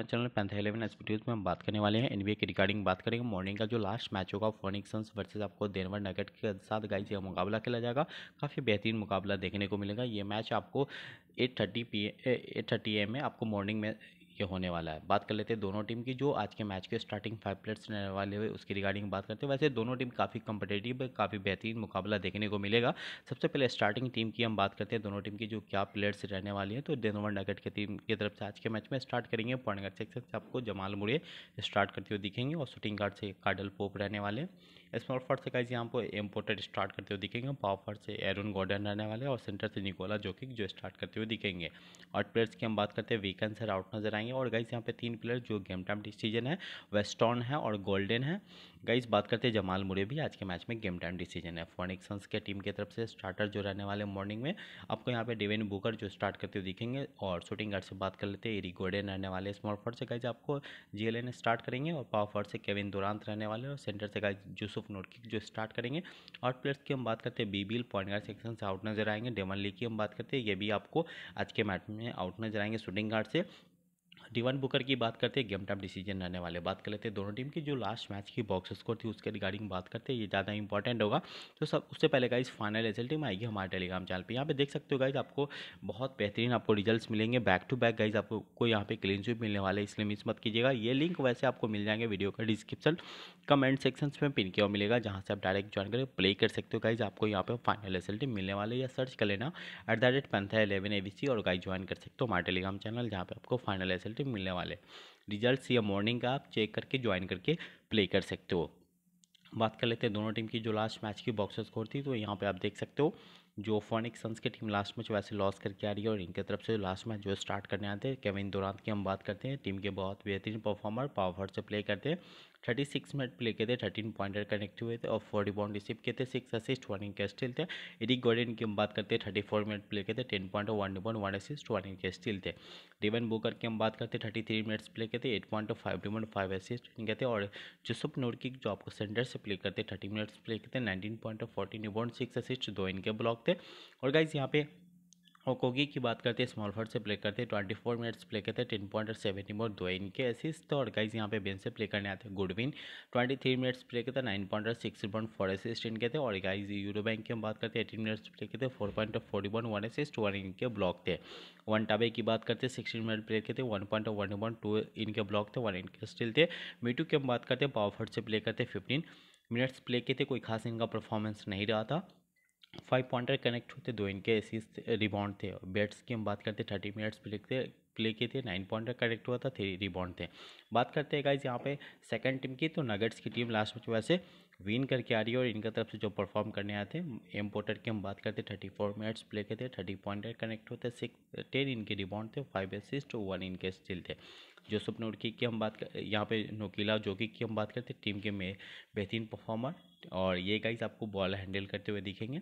अपना channel panther eleven S में हम बात करने वाले हैं एनबीए के रिगार्डिंग बात करेंगे मॉर्निंग का जो लास्ट मैच होगा फोनिक सन्स वर्सेज आपको देनवर नगेट के साथ गाइस यह मुकाबला खेला जाएगा काफ़ी बेहतरीन मुकाबला देखने को मिलेगा ये मैच आपको eight thirty P eight thirty M में आपको मॉर्निंग में ये होने वाला है बात कर लेते हैं दोनों टीम की जो आज के मैच के स्टार्टिंग फाइव प्लेयर्स रहने वाले हुए उसकी रिगार्डिंग बात करते हैं वैसे दोनों टीम काफ़ी कंपटेटिव काफ़ी बेहतरीन मुकाबला देखने को मिलेगा सबसे पहले स्टार्टिंग टीम की हम बात करते हैं दोनों टीम की जो क्या प्लेयर्स रहने वाली हैं तो डेनोवर नगेट की टीम की तरफ से आज के मैच में स्टार्ट करेंगे पॉइंट गार्ड सेक्शन से आपको जमाल मुड़े स्टार्ट करते हुए दिखेंगे और शूटिंग गार्ड से कार्डल पोप रहने वाले हैं स्मॉल फॉर्ट से गाइज यहाँ पर इम्पोर्टेड स्टार्ट करते हुए दिखेंगे पावर फॉर्ट से एरन गॉर्डन रहने वाले और सेंटर से निकोला जोकिक जो स्टार्ट करते हुए दिखेंगे और प्लेयर्स की हम बात करते हैं वीकेंड से आउट नजर आएंगे और गाइज यहाँ पे तीन प्लेयर जो गेम टाइम डिसीजन है वेस्टर्न है और गोल्डन है गाइस बात करते हैं जमाल मुरे भी आज के मैच में गेम टाइम डिसीजन है फोनिक सन्स के टीम की तरफ से स्टार्टर जो रहने वाले मॉर्निंग में आपको यहाँ पे डेविन बुकर जो स्टार्ट करते हुए दिखेंगे और शूटिंग गार्ड से बात कर लेते हैं एरी गोडेन रहने वाले स्मॉल फॉर से गाइज आपको जी स्टार्ट करेंगे और पावर फॉर से केविन दुरांत रहने वाले और सेंटर से गाइज जूसुफ नोटकिक जो स्टार्ट करेंगे आउट प्लेयर्स की हम बात करते हैं बीबील पॉइंट गार्ड सेक्शन से आउट नजर आएंगे डेमन ली की हम बात करते हैं ये भी आपको आज के मैच में आउट नजर आएंगे शूटिंग गार्ड से डिवन बुकर की बात करते हैं गेम टाइम डिसीजन रहने वाले बात कर लेते हैं दोनों टीम की जो लास्ट मैच की बॉक्स स्कोर थी उसके रिगार्डिंग बात करते हैं ये ज़्यादा इंपॉर्टेंट होगा तो सब उससे पहले गाइज फाइनल रिजल्ट में आएगी हमारे टेलीग्राम चैनल पर यहाँ पर देख सकते हो गाइज आपको बहुत बेहतरीन आपको रिजल्ट मिलेंगे बैक टू बैक गाइज आपको यहाँ पे क्लीन स्वीप मिलने वाले इसलिए मिस मत कीजिएगा ये लिंक वैसे आपको मिल जाएंगे वीडियो का डिस्क्रिप्शन कमेंट सेक्शन में पिन किया मिलेगा जहाँ से आप डायरेक्ट ज्वाइन करके प्ले कर सकते हो गाइज आपको यहाँ पर फाइनल रिजल्ट मिलने वाले या सर्च कर लेना एट द रेट पंथा एलेवन ए और गाइज ज्वाइन कर सकते हो हमारे टेलीग्राम चैनल जहाँ पर आपको फाइनल रिजल्ट पॉजिटिव मिलने वाले रिजल्ट या मॉर्निंग का आप चेक करके ज्वाइन करके प्ले कर सकते हो बात कर लेते हैं दोनों टीम की जो लास्ट मैच की बॉक्सर स्कोर थी तो यहाँ पे आप देख सकते हो जो फोनिक सन्स की टीम लास्ट मैच वैसे लॉस करके आ रही है और इनके तरफ से लास्ट मैच जो स्टार्ट करने आते हैं केविन दुरांत की हम बात करते हैं टीम के बहुत बेहतरीन परफॉर्मर पावरफॉर्ड से प्ले करते हैं थर्टी सिक्स मिनट प्ले किए थे थर्टीन पॉइंटर कनेक्ट हुए थे और फोर्टी बाउंड रिसीव किए थे सिक्स असिस्ट वन इनके स्टिल थे एडिक गॉर्डन की हम बात करते हैं थर्टी फोर मिनट प्ले किए थे ten point one rebound one assist one इनके स्टिल थे डिवन बुकर की हम बात करते हैं थर्टी थ्री मिनट्स प्ले किए थे eight point five rebound five assist इनके थे और जोसुफ नूर की जो आपको सेंटर से प्ले करते थर्टी मिनट्स प्ले किए थे nineteen point fourteen rebound six assist दो इनके ब्लॉक थे और गाइज यहाँ पे और कोगी की बात करते हैं स्मॉल फॉर्ड से प्ले करते हैं ट्वेंटी फोर मिनट्स प्ले करते हैं टेन पॉइंट और सेवेंटी मोर दो इनके असिस्ट और गाइज यहाँ पे बेंच से प्ले करने आते हैं Goodwin twenty three minutes play करते हैं नाइन पॉइंट और सिक्स पॉइंट फोर असिस्ट इनके थे और गाइज यूरो बैंक की हम बात करते हैं एटीन मिनट्स प्ले करते हैं फोर पॉइंट और forty one one assist one इनके ब्लॉक थे वन टाबे की बात करते हैं सिक्सटीन मिनट प्ले करते वन पॉइंट और वन वन टू इनके ब्लॉक थे वन इनके स्टिल थे मीटू की हम बात करते हैं पावर से प्ले करते फिफ्टीन मिनट्स प्ले के थे कोई खास इनका परफॉर्मेंस नहीं रहा था फाइव पॉइंटर कनेक्ट होते दो इनके असिस्ट रिबाउंड थे बैट्स की हम बात करते हैं थर्टी मिनट्स प्ले थे प्ले किए थे नाइन पॉइंटर कनेक्ट हुआ था थ्री रिबाउंड थे बात करते हैं गाइज यहाँ पे सेकंड टीम की तो नगेट्स की टीम लास्ट मैच में वैसे विन करके आ रही है और इनका तरफ से जो परफॉर्म करने आए थे एम पोर्टर की हम बात करते थर्टी फोर मिनट्स प्ले के थे थर्टी पॉइंटर कनेक्ट होते सिक्स टेन इनके रिबाउंड थे फाइव असिस्ट वन इनके स्टिल थे जो सुपन उड़की की हम बात कर यहाँ पे नोकीला जोकी की हम बात करते टीम के में बेहतरीन परफॉर्मर और ये गाइज आपको बॉल हैंडल करते हुए दिखेंगे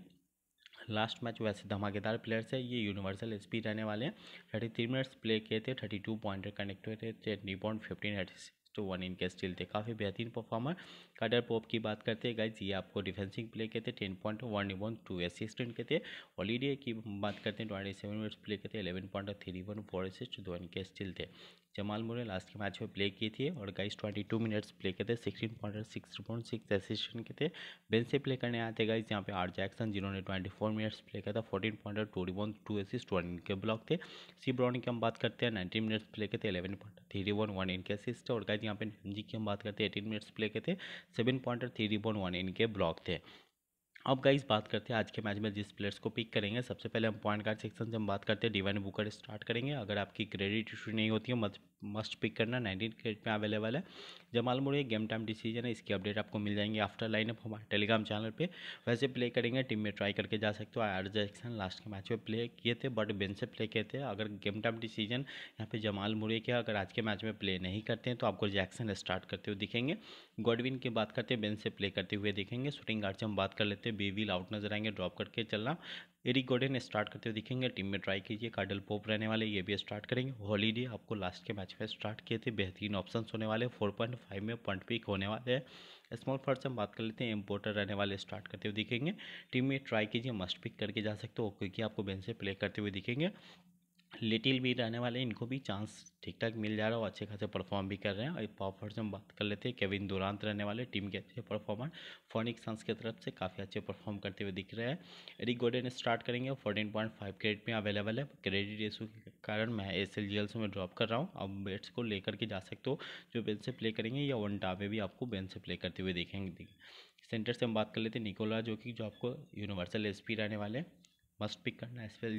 लास्ट मैच वैसे धमाकेदार प्लेयर्स है ये यूनिवर्सल स्पीड रहने वाले हैं थर्टी थ्री मिनट्स प्ले किए थे थर्टी टू पॉइंट कनेक्ट हुए थे थ्री पॉइंट फिफ्टीन एट तो वन इन के स्टील थे काफ़ी बेहतरीन परफॉर्मर कडर पोप की बात करते हैं गाइज ये आपको डिफेंसिंग प्ले के थे ten point one one two assistant के थे हॉलीडे की बात करते हैं ट्वेंटी सेवन मिनट्स प्ले के थे eleven point three one four assist दो इनके स्टील थे जमाल मुरे लास्ट के मैच में प्ले किए थे और guys twenty two minutes play के थे sixteen point six point six assistant के थे बेन से प्ले करने आते गाइज यहाँ पे आर जैक्सन जिन्होंने ट्वेंटी फोर मिनट्स प्ले किया था fourteen point two one two assist one इनके ब्लॉक थे सी ब्रॉन की हम बात करते हैं नाइनटीन मिनट्स प्ले के थे eleven point three one one इनके असिस्ट और गाइज यहाँ पे जी की हम बात करते हैं एटीन मिनट्स प्ले के थे सेवन पॉइंट और थ्री रिबॉन्ड वन इनके ब्लॉक थे अब गाइस बात करते हैं आज के मैच में जिस प्लेयर्स को पिक करेंगे सबसे पहले हम पॉइंट कार्ड सेक्शन से हम बात करते हैं डिवाइन बुकर स्टार्ट करेंगे अगर आपकी क्रेडिट इशू नहीं होती है मत मस्ट पिक करना नाइनटीन क्रेट में अवेलेबल है जमाल मुड़ी गेम टाइम डिसीजन है इसकी अपडेट आपको मिल जाएंगे आफ्टर लाइन अप हमारे टेलीग्राम चैनल पे वैसे प्ले करेंगे टीम में ट्राई करके जा सकते हो आर जैक्सन लास्ट के मैच में प्ले किए थे बट बेन से प्ले किए थे अगर गेम टाइम डिसीजन यहाँ पे जमाल मुरे के अगर आज के मैच में प्ले नहीं करते हैं तो आपको जैक्सन स्टार्ट करते हुए दिखेंगे गॉडविन की बात करते हैं बेन से प्ले करते हुए दिखेंगे शूटिंग गार्ड से हम बात कर लेते हैं बेवी आउट नजर आएंगे ड्रॉप करके चलना एरिक गोडेन स्टार्ट करते हुए दिखेंगे टीम में ट्राई कीजिए कार्डल पोप रहने वाले ये भी स्टार्ट करेंगे हॉलीडे आपको लास्ट के मैच में स्टार्ट किए थे बेहतरीन ऑप्शन होने वाले फोर पॉइंट फाइव में पॉइंट पिक होने वाले हैं स्मॉल से हम बात कर लेते हैं इम्पोर्टर रहने वाले स्टार्ट करते हुए दिखेंगे टीम में ट्राई कीजिए मस्ट पिक करके जा सकते हो क्योंकि आपको बेन से प्ले करते हुए दिखेंगे लिटिल भी रहने वाले इनको भी चांस ठीक ठाक मिल जा रहा है और अच्छे खासे परफॉर्म भी कर रहे हैं और पावर से हम बात कर लेते हैं केविन दुरांत रहने वाले टीम के अच्छे परफॉर्मर फोनिक सन्स की तरफ से काफ़ी अच्छे परफॉर्म करते हुए दिख रहे हैं एरिक गोडेन स्टार्ट करेंगे फोर्टीन पॉइंट फाइव क्रेडिट में अवेलेबल है क्रेडिट इशू के कारण मैं एस एल जी एल से मैं ड्रॉप कर रहा हूँ अब बेट्स को लेकर के जा सकते हो जो बेन से प्ले करेंगे या वन टावे भी आपको बेन से प्ले करते हुए देखेंगे सेंटर से हम बात कर लेते हैं निकोला जो कि जो आपको यूनिवर्सल एस रहने वाले हैं मस्ट पिक करना है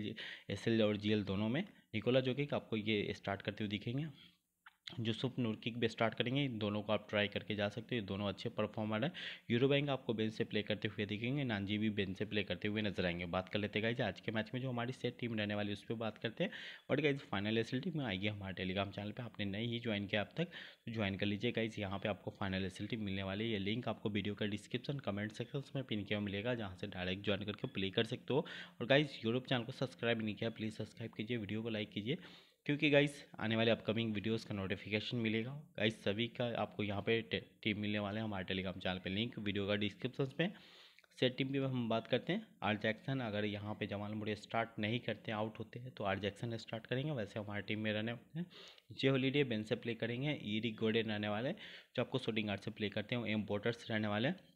एस एल और जी दोनों में निकोला जोकिक आपको ये स्टार्ट करते हुए दिखेंगे जो यूसुफ किक भी स्टार्ट करेंगे दोनों को आप ट्राई करके जा सकते हो दोनों अच्छे परफॉर्मर हैं यूरो बैंक आपको बेंच से प्ले करते हुए दिखेंगे नानजी भी बेंच से प्ले करते हुए नजर आएंगे बात कर लेते गाइज आज के मैच में जो हमारी सेट टीम रहने वाली उस पर बात करते हैं बट गाइज फाइनल एस में आएगी हमारे टेलीग्राम चैनल पर आपने नहीं ही ज्वाइन किया अब तक तो ज्वाइन कर लीजिए गाइज यहाँ पर आपको फाइनल एस मिलने वाली है ये लिंक आपको वीडियो का डिस्क्रिप्शन कमेंट सेक्शन में पिन किया मिलेगा जहाँ से डायरेक्ट ज्वाइन करके प्ले कर सकते हो और गाइज यूरोप चैनल को सब्सक्राइब नहीं किया प्लीज़ सब्सक्राइब कीजिए वीडियो को लाइक कीजिए क्योंकि गाइज आने वाले अपकमिंग वीडियोज़ का नोटिफिक नोटिफिकेशन मिलेगा गाइस सभी का आपको यहाँ पे टीम मिलने वाले हैं हमारे टेलीग्राम चैनल पे लिंक वीडियो का डिस्क्रिप्शन में सेट टीम की हम बात करते हैं आर जैक्सन अगर यहाँ पे जमाल मुड़े स्टार्ट नहीं करते आउट होते हैं तो आर जैक्सन स्टार्ट करेंगे वैसे हमारे टीम में रहने वाले हैं जे हॉलीडे बेन से प्ले करेंगे ईरी गोडे रहने वाले जो आपको शूटिंग गार्ड से प्ले करते हैं एम बोटर्स रहने वाले हैं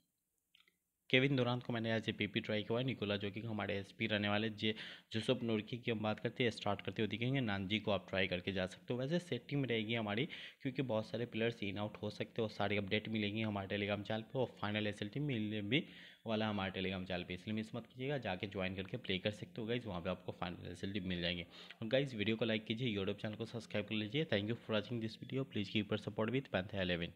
केविन दुरांत को मैंने आज पी ट्राई किया है निकोला जो कि हमारे एस पी रहने वाले जे जोसफ नूरकी की हम बात करते हैं स्टार्ट करते हुए दिखेंगे नानजी को आप ट्राई करके जा सकते हो वैसे सेट टीम रहेगी हमारी क्योंकि बहुत सारे प्लेयर्स इन आउट हो सकते हो सारी अपडेट मिलेंगी हमारे टेलीग्राम चैनल पर और फाइनल एस टीम मिलने भी वाला हमारे टेलीग्राम चैनल पर इसलिए मिस मत कीजिएगा जाके ज्वाइन करके प्ले कर सकते हो गाइज वहाँ पर आपको फाइनल एस मिल जाएंगे और गाइज वीडियो को लाइक कीजिए यूट्यूब चैनल को सब्सक्राइब कर लीजिए thank you for watching this video please keep your support with Panth eleven